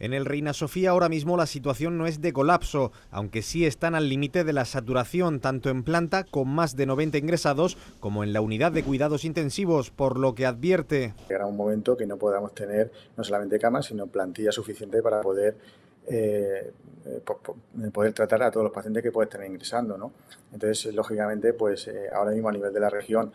En el Reina Sofía ahora mismo la situación no es de colapso, aunque sí están al límite de la saturación, tanto en planta con más de 90 ingresados como en la unidad de cuidados intensivos, por lo que advierte. Llegará un momento que no podamos tener no solamente camas, sino plantilla suficiente para poder eh, eh, poder tratar a todos los pacientes que pueden estar ingresando. ¿no? Entonces, lógicamente, pues eh, ahora mismo a nivel de la región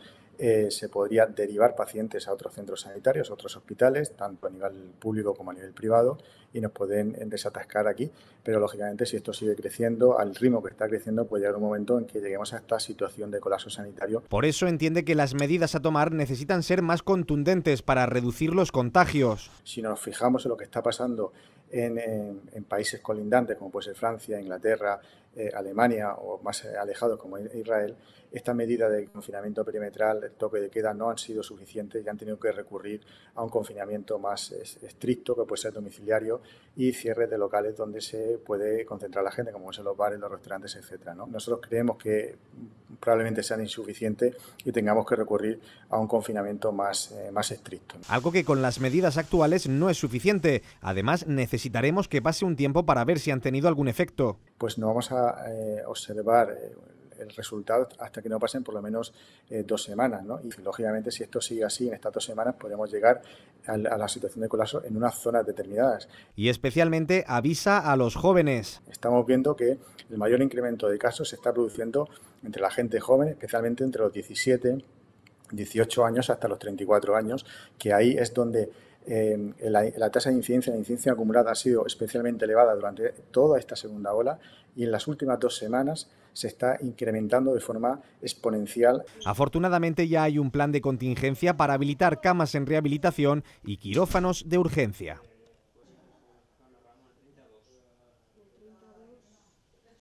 se podría derivar pacientes a otros centros sanitarios, a otros hospitales, tanto a nivel público como a nivel privado, y nos pueden desatascar aquí. Pero lógicamente, si esto sigue creciendo, al ritmo que está creciendo, puede llegar un momento en que lleguemos a esta situación de colapso sanitario. Por eso entiende que las medidas a tomar necesitan ser más contundentes para reducir los contagios. Si nos fijamos en lo que está pasando en, países colindantes como puede ser Francia, Inglaterra, eh, Alemania o más eh, alejados como Israel, esta medida de confinamiento perimetral, el toque de queda, no han sido suficientes y han tenido que recurrir a un confinamiento más estricto, que puede ser domiciliario, y cierres de locales donde se puede concentrar la gente, como son los bares, los restaurantes, etc. Nosotros creemos que probablemente sean insuficientes y tengamos que recurrir a un confinamiento más, eh, más estricto. Algo que con las medidas actuales no es suficiente. Además, necesitaremos que pase un tiempo para ver si han tenido algún efecto. Pues no vamos a eh, observar eh, el resultado hasta que no pasen por lo menos eh, dos semanas. Y lógicamente, si esto sigue así, en estas dos semanas podemos llegar a, a la situación de colapso en unas zonas determinadas. Y especialmente avisa a los jóvenes. Estamos viendo que el mayor incremento de casos se está produciendo entre la gente joven, especialmente entre los 17, 18 años hasta los 34 años, que ahí es donde eh, la, tasa de incidencia, la incidencia acumulada ha sido especialmente elevada durante toda esta segunda ola y en las últimas dos semanas se está incrementando de forma exponencial. Afortunadamente ya hay un plan de contingencia para habilitar camas en rehabilitación y quirófanos de urgencia.